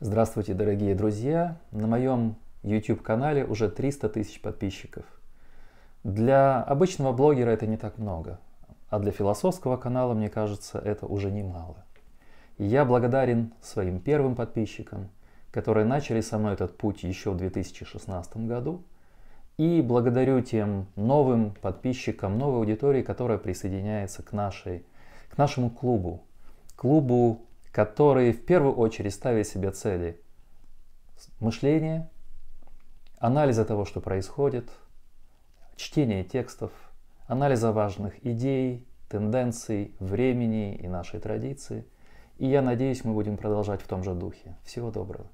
Здравствуйте, дорогие друзья! На моем YouTube-канале уже 300 тысяч подписчиков. Для обычного блогера это не так много, а для философского канала, мне кажется, это уже немало. И я благодарен своим первым подписчикам, которые начали со мной этот путь еще в 2016 году, и благодарю тем новым подписчикам, новой аудитории, которая присоединяется к, нашей, к нашему клубу, клубу которые в первую очередь ставят себе цели мышления, анализа того, что происходит, чтения текстов, анализа важных идей, тенденций, времени и нашей традиции. И я надеюсь, мы будем продолжать в том же духе. Всего доброго.